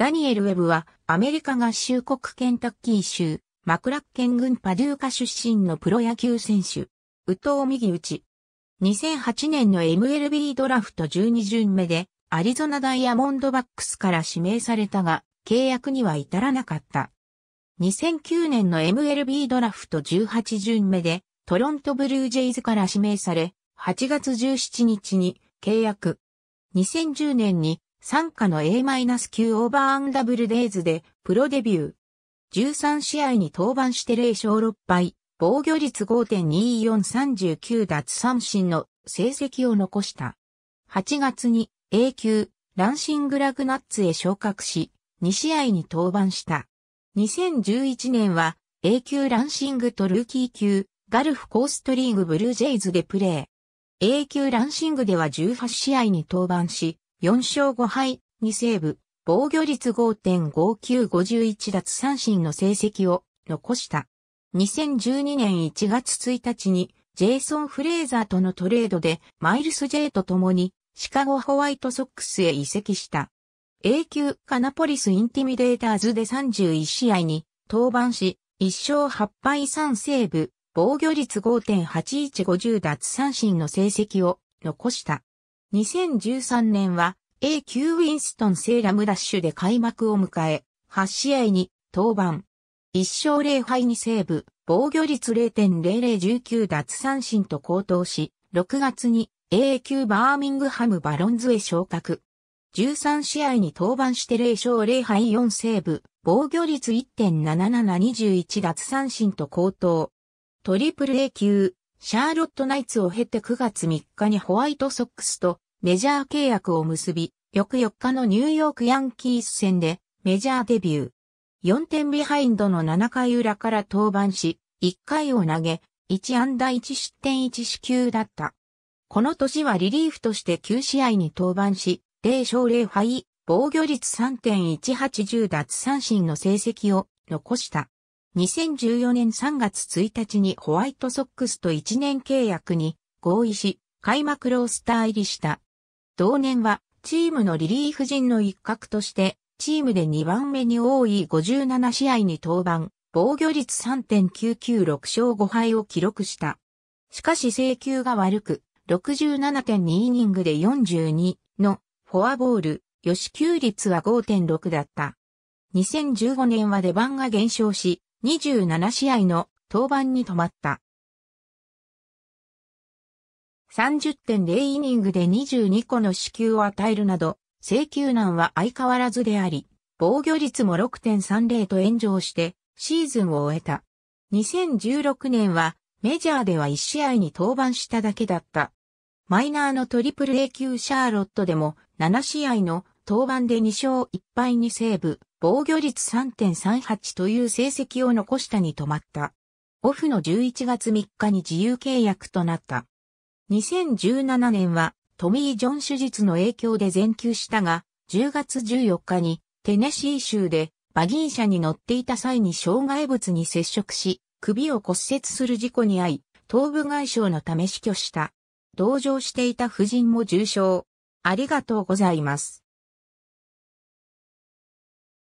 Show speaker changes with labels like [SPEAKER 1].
[SPEAKER 1] ダニエル・ウェブは、アメリカ合衆国ケンタッキー州、マクラッケン郡パデューカ出身のプロ野球選手。宇藤右打ち。2008年の MLB ドラフト12巡目で、アリゾナダイヤモンドバックスから指名されたが、契約には至らなかった。2009年の MLB ドラフト18巡目で、トロントブルージェイズから指名され、8月17日に契約。2010年に参加の A-9 オーバーダブルデイズでプロデビュー。13試合に登板して0勝6敗、防御率5.2439奪三振の成績を残した。8月に A 級ランシングラグナッツへ昇格し、2試合に登板した。2011年は A 級ランシングとルーキー級ガルフコーストリーグブルージェイズでプレー。A 級ランシングでは18試合に登板し、4勝5敗、2セーブ、防御率5.5951奪三振の成績を残した。2012年1月1日に、ジェイソン・フレーザーとのトレードで、マイルス・ジェイと共に、シカゴ・ホワイトソックスへ移籍した。A 級カナポリス・インティミデーターズで31試合に登板し、1勝8敗3セーブ、防御率5.8150奪三振の成績を残した。2013年は A 級ウィンストン・セーラムダッシュで開幕を迎え、8試合に登板。1勝0敗にセーブ、防御率0.0019奪三振と高騰し、6月に A 級バーミングハムバロンズへ昇格。13試合に登板して0勝0敗4セーブ、防御率1.7721奪三振と高騰。トリプル A 級、シャーロットナイツを経て9月3日にホワイトソックスとメジャー契約を結び、翌4日のニューヨークヤンキース戦でメジャーデビュー。4点ビハインドの7回裏から登板し、1回を投げ、1安打1失点1死球だった。この年はリリーフとして9試合に登板し、0勝0敗、防御率3.180奪三振の成績を残した。2014年3月1日にホワイトソックスと1年契約に合意し、開幕ロースター入りした。同年はチームのリリーフ陣の一角として、チームで2番目に多い57試合に登板、防御率3.996勝5敗を記録した。しかし制球が悪く、67.2イニングで42のフォアボール、吉球率は5.6だった。2015年は出番が減少し、27試合の登板に止まった。30.0イニングで22個の支給を与えるなど、請求難は相変わらずであり、防御率も6.30と炎上してシーズンを終えた。2016年はメジャーでは1試合に登板しただけだった。マイナーのトリプル A 級シャーロットでも7試合の登板で2勝1敗にセーブ、防御率3.38という成績を残したに止まった。オフの11月3日に自由契約となった。2017年はトミー・ジョン手術の影響で全休したが、10月14日にテネシー州でバギー車に乗っていた際に障害物に接触し、首を骨折する事故に遭い、頭部外傷のため死去した。同乗していた夫人も重傷。ありがとうございます。